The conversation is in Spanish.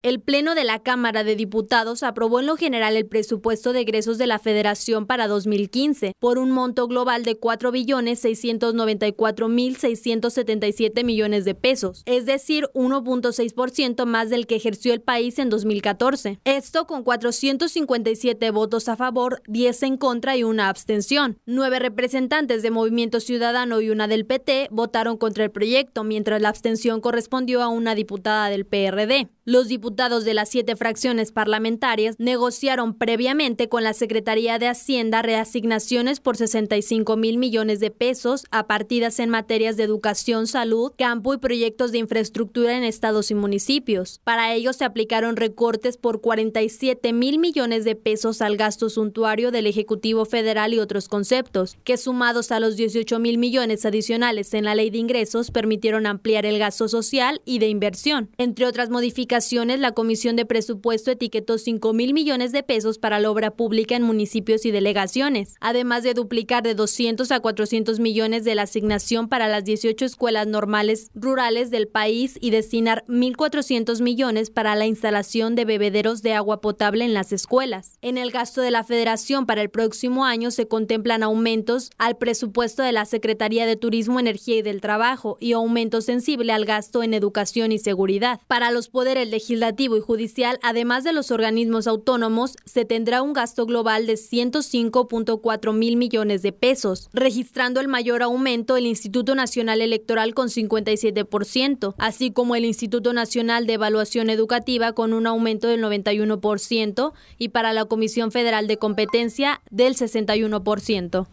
El Pleno de la Cámara de Diputados aprobó en lo general el presupuesto de egresos de la Federación para 2015 por un monto global de 4.694.677 millones de pesos, es decir, 1.6% más del que ejerció el país en 2014. Esto con 457 votos a favor, 10 en contra y una abstención. Nueve representantes de Movimiento Ciudadano y una del PT votaron contra el proyecto, mientras la abstención correspondió a una diputada del PRD. Los diputados diputados de las siete fracciones parlamentarias negociaron previamente con la Secretaría de Hacienda reasignaciones por 65 mil millones de pesos a partidas en materias de educación, salud, campo y proyectos de infraestructura en estados y municipios. Para ello se aplicaron recortes por 47 mil millones de pesos al gasto suntuario del Ejecutivo Federal y otros conceptos, que sumados a los 18 mil millones adicionales en la ley de ingresos permitieron ampliar el gasto social y de inversión. Entre otras modificaciones, la Comisión de Presupuesto etiquetó 5 mil millones de pesos para la obra pública en municipios y delegaciones, además de duplicar de 200 a 400 millones de la asignación para las 18 escuelas normales rurales del país y destinar 1.400 millones para la instalación de bebederos de agua potable en las escuelas. En el gasto de la Federación para el próximo año se contemplan aumentos al presupuesto de la Secretaría de Turismo, Energía y del Trabajo y aumento sensible al gasto en educación y seguridad. Para los poderes legislativos, y judicial, además de los organismos autónomos, se tendrá un gasto global de 105.4 mil millones de pesos, registrando el mayor aumento el Instituto Nacional Electoral con 57%, así como el Instituto Nacional de Evaluación Educativa con un aumento del 91% y para la Comisión Federal de Competencia del 61%.